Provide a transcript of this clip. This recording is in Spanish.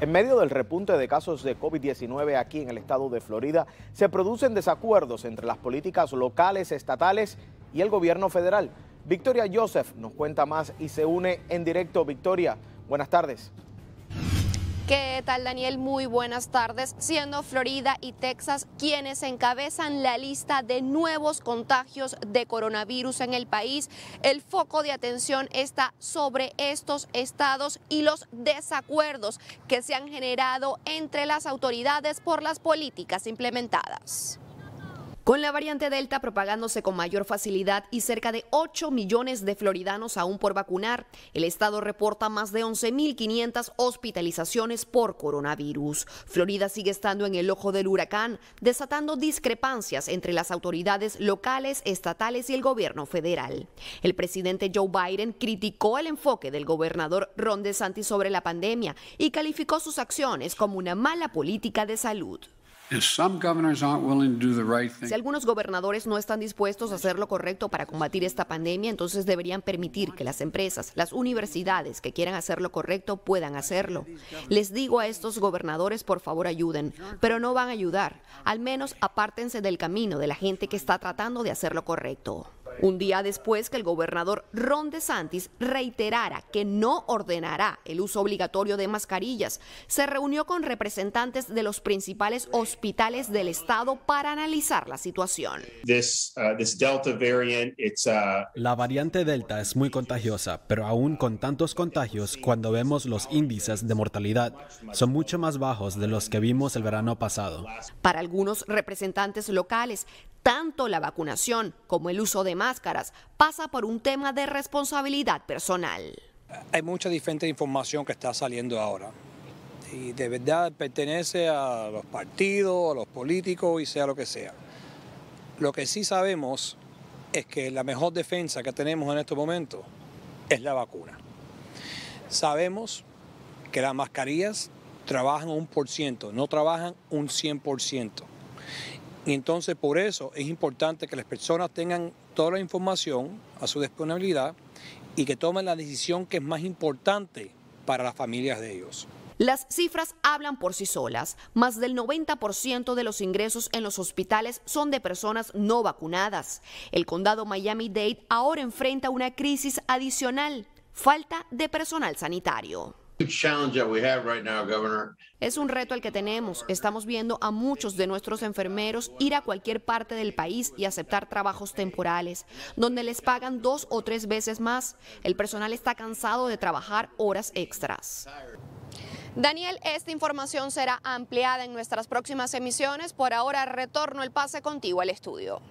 En medio del repunte de casos de COVID-19 aquí en el estado de Florida, se producen desacuerdos entre las políticas locales, estatales y el gobierno federal. Victoria Joseph nos cuenta más y se une en directo. Victoria, buenas tardes. ¿Qué tal Daniel? Muy buenas tardes. Siendo Florida y Texas quienes encabezan la lista de nuevos contagios de coronavirus en el país, el foco de atención está sobre estos estados y los desacuerdos que se han generado entre las autoridades por las políticas implementadas. Con la variante Delta propagándose con mayor facilidad y cerca de 8 millones de floridanos aún por vacunar, el estado reporta más de 11.500 hospitalizaciones por coronavirus. Florida sigue estando en el ojo del huracán, desatando discrepancias entre las autoridades locales, estatales y el gobierno federal. El presidente Joe Biden criticó el enfoque del gobernador Ron DeSantis sobre la pandemia y calificó sus acciones como una mala política de salud. Si algunos gobernadores no están dispuestos a hacer lo correcto para combatir esta pandemia, entonces deberían permitir que las empresas, las universidades que quieran hacer lo correcto puedan hacerlo. Les digo a estos gobernadores, por favor ayuden, pero no van a ayudar. Al menos apártense del camino de la gente que está tratando de hacer lo correcto un día después que el gobernador Ron DeSantis reiterara que no ordenará el uso obligatorio de mascarillas, se reunió con representantes de los principales hospitales del estado para analizar la situación. Uh, uh, la variante Delta es muy contagiosa, pero aún con tantos contagios, cuando vemos los índices de mortalidad, son mucho más bajos de los que vimos el verano pasado. Para algunos representantes locales, tanto la vacunación como el uso de máscaras pasa por un tema de responsabilidad personal. Hay mucha diferente información que está saliendo ahora y de verdad pertenece a los partidos, a los políticos y sea lo que sea. Lo que sí sabemos es que la mejor defensa que tenemos en este momento es la vacuna. Sabemos que las mascarillas trabajan un por ciento, no trabajan un 100%. Y entonces por eso es importante que las personas tengan toda la información a su disponibilidad y que tomen la decisión que es más importante para las familias de ellos. Las cifras hablan por sí solas. Más del 90% de los ingresos en los hospitales son de personas no vacunadas. El condado Miami-Dade ahora enfrenta una crisis adicional, falta de personal sanitario. Es un reto el que tenemos. Estamos viendo a muchos de nuestros enfermeros ir a cualquier parte del país y aceptar trabajos temporales, donde les pagan dos o tres veces más. El personal está cansado de trabajar horas extras. Daniel, esta información será ampliada en nuestras próximas emisiones. Por ahora, retorno el pase contigo al estudio.